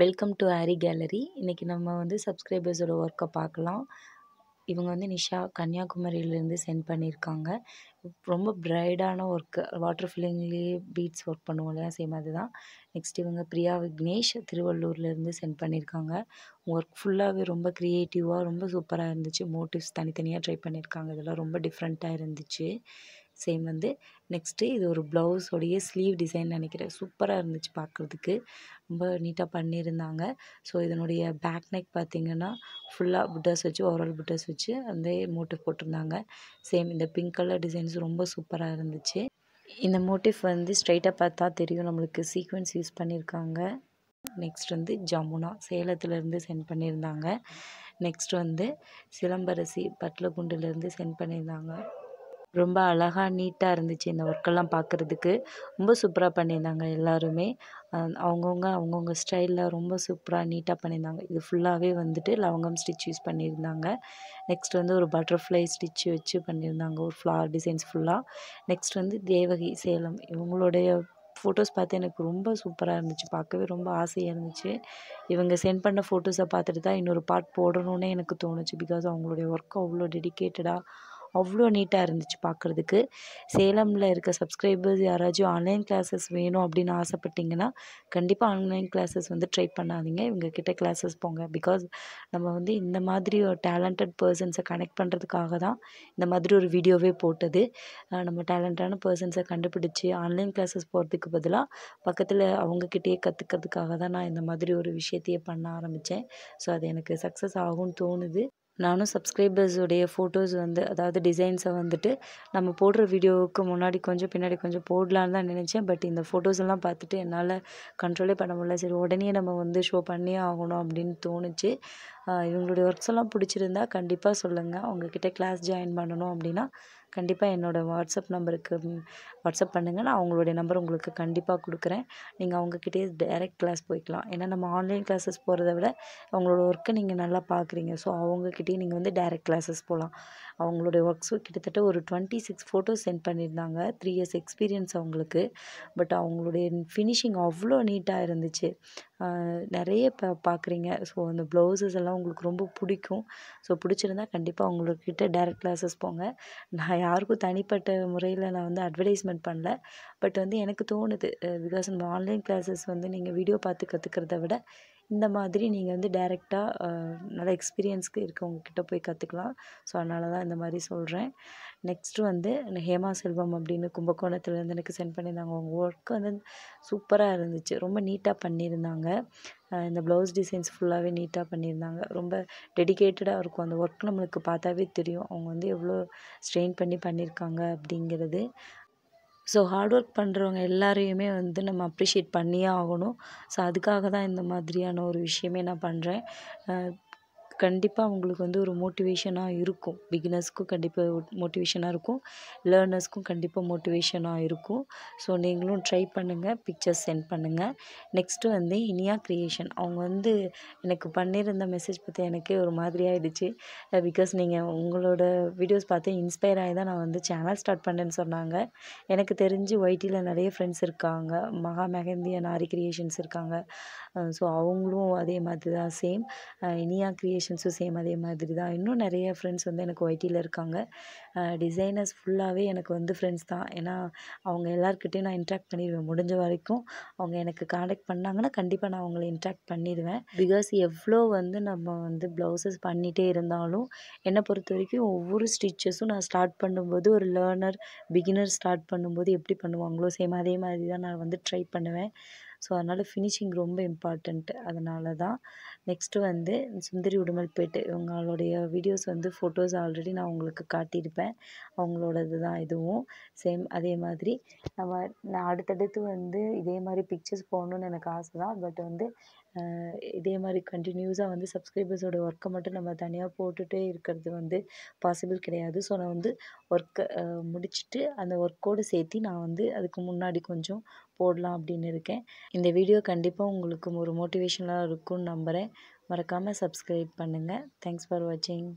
welcome to aari gallery இன்றைக்கி நம்ம வந்து சப்ஸ்கிரைபர்ஸோட ஒர்க்கை பார்க்கலாம் இவங்க வந்து நிஷா கன்னியாகுமரியிலேருந்து சென்ட் பண்ணியிருக்காங்க ரொம்ப பிரைடான ஒர்க்கு வாட்டர் ஃபில்லிங்லேயே பீட்ஸ் ஒர்க் பண்ணுவோம் இல்லையா சேம் அதுதான் நெக்ஸ்ட் இவங்க பிரியா விக்னேஷ் திருவள்ளூர்லேருந்து சென்ட் பண்ணியிருக்காங்க ஒர்க் ஃபுல்லாகவே ரொம்ப க்ரியேட்டிவாக ரொம்ப சூப்பராக இருந்துச்சு மோட்டிவ்ஸ் தனித்தனியாக ட்ரை பண்ணியிருக்காங்க இதெல்லாம் ரொம்ப டிஃப்ரெண்ட்டாக இருந்துச்சு சேம் வந்து நெக்ஸ்ட்டு இது ஒரு ப்ளவுஸோடைய ஸ்லீவ் டிசைன் நினைக்கிறேன் சூப்பராக இருந்துச்சு பார்க்குறதுக்கு ரொம்ப நீட்டாக பண்ணியிருந்தாங்க ஸோ இதனுடைய பேக் நெக் பார்த்திங்கன்னா ஃபுல்லாக புட்டாஸ் வச்சு ஓரல் புட்டாஸ் வச்சு அந்த மோட்டிவ் போட்டிருந்தாங்க சேம் இந்த பிங்க் கலர் டிசைன்ஸ் ரொம்ப சூப்பராக இருந்துச்சு இந்த மோட்டிவ் வந்து ஸ்ட்ரைட்டாக பார்த்தா தெரியும் நம்மளுக்கு சீக்வன்ஸ் யூஸ் பண்ணியிருக்காங்க நெக்ஸ்ட் வந்து ஜமுனா சேலத்துலேருந்து சென்ட் பண்ணியிருந்தாங்க நெக்ஸ்ட் வந்து சிலம்பரசி பட்லகுண்டுலேருந்து சென்ட் பண்ணியிருந்தாங்க ரொம்ப அழகாக நீட்டாக இருந்துச்சு இந்த ஒர்க்கெல்லாம் பார்க்குறதுக்கு ரொம்ப சூப்பராக பண்ணியிருந்தாங்க எல்லாருமே அவங்கவுங்க அவங்கவுங்க ஸ்டைலில் ரொம்ப சூப்பராக நீட்டாக பண்ணியிருந்தாங்க இது ஃபுல்லாகவே வந்துட்டு லவங்கம் ஸ்டிச் யூஸ் பண்ணியிருந்தாங்க நெக்ஸ்ட் வந்து ஒரு பட்டர்ஃப்ளை ஸ்டிச் வச்சு பண்ணியிருந்தாங்க ஒரு ஃப்ளவர் டிசைன்ஸ் ஃபுல்லாக நெக்ஸ்ட் வந்து தேவகி சேலம் இவங்களுடைய ஃபோட்டோஸ் பார்த்து எனக்கு ரொம்ப சூப்பராக இருந்துச்சு பார்க்கவே ரொம்ப ஆசையாக இருந்துச்சு இவங்க சென்ட் பண்ண ஃபோட்டோஸை பார்த்துட்டு தான் இன்னொரு பார்ட் போடணுன்னே எனக்கு தோணுச்சு பிகாஸ் அவங்களுடைய ஒர்க்கு அவ்வளோ டெடிக்கேட்டடாக அவ்வளோ நீட்டாக இருந்துச்சு பார்க்குறதுக்கு சேலமில் இருக்க சப்ஸ்கிரைபர்ஸ் யாராச்சும் ஆன்லைன் கிளாஸஸ் வேணும் அப்படின்னு ஆசைப்பட்டிங்கன்னா கண்டிப்பாக ஆன்லைன் கிளாஸஸ் வந்து ட்ரை பண்ணாதீங்க இவங்கக்கிட்ட கிளாஸஸ் போங்க பிகாஸ் நம்ம வந்து இந்த மாதிரி ஒரு டேலண்டட் பர்சன்ஸை கனெக்ட் பண்ணுறதுக்காக தான் இந்த மாதிரி ஒரு வீடியோவே போட்டது நம்ம டேலண்டான பர்சன்ஸை கண்டுபிடிச்சி ஆன்லைன் கிளாஸஸ் போகிறதுக்கு பதிலாக பக்கத்தில் அவங்கக்கிட்டேயே கற்றுக்கிறதுக்காக தான் நான் இந்த மாதிரி ஒரு விஷயத்தையே பண்ண ஆரம்பித்தேன் ஸோ அது எனக்கு சக்ஸஸ் ஆகும்னு தோணுது நானும் சப்ஸ்கிரைபர்ஸுடைய ஃபோட்டோஸ் வந்து அதாவது டிசைன்ஸை வந்துட்டு நம்ம போடுற வீடியோவுக்கு முன்னாடி கொஞ்சம் பின்னாடி கொஞ்சம் போடலான்னு தான் நினச்சேன் பட் இந்த ஃபோட்டோஸ் எல்லாம் பார்த்துட்டு என்னால் கண்ட்ரோலே பண்ண முடியல சரி உடனே நம்ம வந்து ஷோ பண்ணியே ஆகணும் அப்படின்னு தோணுச்சு இவங்களுடைய ஒர்க்ஸ் எல்லாம் பிடிச்சிருந்தா கண்டிப்பாக சொல்லுங்கள் உங்ககிட்ட கிளாஸ் ஜாயின் பண்ணணும் அப்படின்னா கண்டிப்பாக என்னோடய வாட்ஸ்அப் நம்பருக்கு வாட்ஸ்அப் பண்ணுங்கள் நான் அவங்களுடைய நம்பர் உங்களுக்கு கண்டிப்பாக கொடுக்குறேன் நீங்கள் அவங்கக்கிட்டே டைரக்ட் கிளாஸ் போய்க்கலாம் ஏன்னா நம்ம ஆன்லைன் கிளாஸஸ் போகிறத விட அவங்களோட ஒர்க்கை நீங்கள் நல்லா பார்க்குறீங்க ஸோ அவங்கக்கிட்டேயும் நீங்கள் வந்து டைரக்ட் கிளாஸஸ் போகலாம் அவங்களுடைய ஒர்க்ஸும் கிட்டத்தட்ட ஒரு டுவெண்ட்டி சிக்ஸ் ஃபோட்டோஸ் சென்ட் பண்ணியிருந்தாங்க த்ரீ இயர்ஸ் எக்ஸ்பீரியன்ஸ் அவங்களுக்கு பட் அவங்களுடைய ஃபினிஷிங் அவ்வளோ நீட்டாக இருந்துச்சு நிறைய இப்போ பார்க்குறீங்க ஸோ அந்த ப்ளவுஸஸ் எல்லாம் உங்களுக்கு ரொம்ப பிடிக்கும் ஸோ பிடிச்சிருந்தா கண்டிப்பாக உங்கள்கிட்ட டேரக்ட் கிளாஸஸ் போங்க நான் யாருக்கும் தனிப்பட்ட முறையில் நான் வந்து அட்வர்டைஸ்மெண்ட் பண்ணல பட் வந்து எனக்கு தோணுது பிகாஸ் இந்த ஆன்லைன் கிளாஸஸ் வந்து நீங்கள் வீடியோ பார்த்து கற்றுக்கிறத விட இந்த மாதிரி நீங்கள் வந்து டேரெக்டாக நல்ல எக்ஸ்பீரியன்ஸ்க்கு இருக்கவங்கக்கிட்ட போய் கற்றுக்கலாம் ஸோ அதனால தான் இந்த மாதிரி சொல்கிறேன் நெக்ஸ்ட்டு வந்து ஹேமா செல்வம் அப்படின்னு கும்பகோணத்துலேருந்து எனக்கு சென்ட் பண்ணியிருந்தாங்க அவங்க ஒர்க் வந்து சூப்பராக இருந்துச்சு ரொம்ப நீட்டாக பண்ணியிருந்தாங்க இந்த ப்ளவுஸ் டிசைன்ஸ் ஃபுல்லாகவே நீட்டாக பண்ணியிருந்தாங்க ரொம்ப டெடிக்கேட்டடாக இருக்கும் அந்த ஒர்க் நம்மளுக்கு பார்த்தாவே தெரியும் அவங்க வந்து எவ்வளோ ஸ்ட்ரெயின் பண்ணி பண்ணியிருக்காங்க அப்படிங்கிறது ஸோ ஹார்ட் ஒர்க் பண்ணுறவங்க எல்லாரையுமே வந்து நம்ம அப்ரிஷியேட் பண்ணியே ஆகணும் ஸோ அதுக்காக தான் இந்த மாதிரியான ஒரு விஷயமே நான் பண்ணுறேன் கண்டிப்பாக அவங்களுக்கு வந்து ஒரு மோட்டிவேஷனாக இருக்கும் பிகினர்ஸ்க்கும் கண்டிப்பாக மோட்டிவேஷனாக இருக்கும் லேர்னர்ஸ்க்கும் கண்டிப்பாக மோட்டிவேஷனாக இருக்கும் ஸோ நீங்களும் ட்ரை பண்ணுங்கள் பிக்சர்ஸ் சென்ட் பண்ணுங்கள் நெக்ஸ்ட்டு வந்து இனியா க்ரியேஷன் அவங்க வந்து எனக்கு பண்ணியிருந்த மெசேஜ் பற்றி எனக்கே ஒரு மாதிரி ஆகிடுச்சு பிகாஸ் நீங்கள் உங்களோட வீடியோஸ் பார்த்து இன்ஸ்பயர் ஆகி தான் நான் வந்து சேனல் ஸ்டார்ட் பண்ணேன்னு சொன்னாங்க எனக்கு தெரிஞ்சு ஒய்டியில் நிறைய ஃப்ரெண்ட்ஸ் இருக்காங்க மகா மெஹந்தி நாரி ஆரி இருக்காங்க ஸோ அவங்களும் அதே மாதிரி தான் சேம் இனியா க்ரியேஷன் ஃப்ரெண்ட்ஸும் சேம் அதே மாதிரி தான் இன்னும் நிறைய ஃப்ரெண்ட்ஸ் வந்து எனக்கு ஒயிட்டியில் இருக்காங்க டிசைனர்ஸ் ஃபுல்லாகவே எனக்கு வந்து ஃப்ரெண்ட்ஸ் தான் ஏன்னா அவங்க எல்லாருக்கிட்டையும் நான் இன்ட்ராக்ட் பண்ணிடுவேன் முடிஞ்ச வரைக்கும் அவங்க எனக்கு காண்டாக்ட் பண்ணாங்கன்னா கண்டிப்பாக நான் அவங்கள இன்ட்ராக்ட் பண்ணிடுவேன் பிகாஸ் எவ்வளோ வந்து நம்ம வந்து ப்ளவுசஸ் பண்ணிகிட்டே இருந்தாலும் என்னை பொறுத்த வரைக்கும் ஒவ்வொரு ஸ்டிச்சஸும் நான் ஸ்டார்ட் பண்ணும்போது ஒரு லேர்னர் பிகினர் ஸ்டார்ட் பண்ணும்போது எப்படி பண்ணுவாங்களோ சேம் அதே மாதிரி தான் நான் வந்து ட்ரை பண்ணுவேன் ஸோ அதனால் ஃபினிஷிங் ரொம்ப இம்பார்ட்டண்ட்டு அதனால தான் நெக்ஸ்ட்டு வந்து சுந்தரி உடுமல்பேட்டு இவங்களுடைய வீடியோஸ் வந்து ஃபோட்டோஸ் ஆல்ரெடி நான் உங்களுக்கு காட்டியிருப்பேன் அவங்களோடது தான் இதுவும் சேம் அதே மாதிரி நம்ம நான் அடுத்தடுத்து வந்து இதே மாதிரி பிக்சர்ஸ் போகணுன்னு எனக்கு ஆசை தான் பட் வந்து இதே மாதிரி கண்டினியூஸாக வந்து சப்ஸ்கிரைபர்ஸோட ஒர்க்கை மட்டும் நம்ம தனியாக போட்டுகிட்டே இருக்கிறது வந்து பாசிபிள் கிடையாது ஸோ நான் வந்து ஒர்க்கை முடிச்சுட்டு அந்த ஒர்க்கோடு சேர்த்து நான் வந்து அதுக்கு முன்னாடி கொஞ்சம் போடலாம் அப்படின்னு இருக்கேன் இந்த வீடியோ கண்டிப்பாக உங்களுக்கு ஒரு மோட்டிவேஷனலாக இருக்கும்னு நம்புகிறேன் மறக்காமல் சப்ஸ்கிரைப் பண்ணுங்கள் தேங்க்ஸ் ஃபார் வாட்சிங்